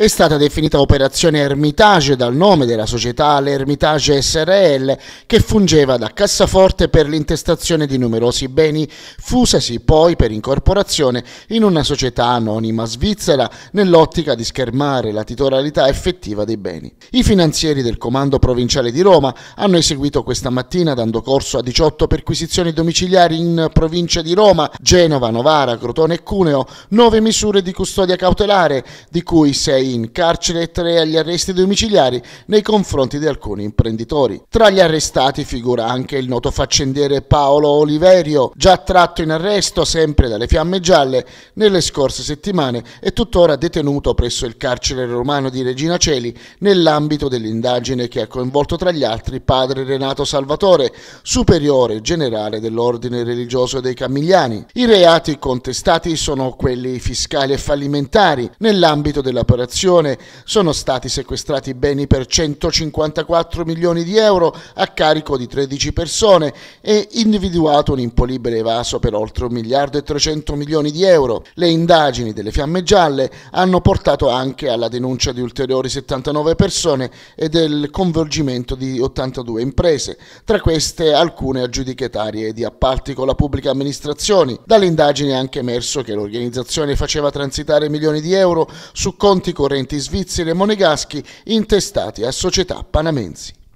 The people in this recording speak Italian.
È stata definita operazione Ermitage dal nome della società l'Ermitage SRL che fungeva da cassaforte per l'intestazione di numerosi beni, fusasi poi per incorporazione in una società anonima svizzera nell'ottica di schermare la titolarità effettiva dei beni. I finanzieri del Comando Provinciale di Roma hanno eseguito questa mattina dando corso a 18 perquisizioni domiciliari in provincia di Roma, Genova, Novara, Crotone e Cuneo, 9 misure di custodia cautelare, di cui 6 in carcere e tre agli arresti domiciliari nei confronti di alcuni imprenditori. Tra gli arrestati figura anche il noto faccendiere Paolo Oliverio, già tratto in arresto sempre dalle fiamme gialle nelle scorse settimane e tuttora detenuto presso il carcere romano di Regina Celi nell'ambito dell'indagine che ha coinvolto tra gli altri padre Renato Salvatore, superiore generale dell'ordine religioso dei Camigliani. I reati contestati sono quelli fiscali e fallimentari nell'ambito dell'operazione sequestrazione sono stati sequestrati beni per 154 milioni di euro a carico di 13 persone e individuato un impolibile evaso per oltre 1 miliardo e 300 milioni di euro. Le indagini delle fiamme gialle hanno portato anche alla denuncia di ulteriori 79 persone e del coinvolgimento di 82 imprese, tra queste alcune aggiudicatarie di appalti con la pubblica amministrazione. Dalle indagini è anche emerso che l'organizzazione faceva transitare milioni di euro su conti correnti concorrenti svizzeri e monegaschi intestati a società panamensi.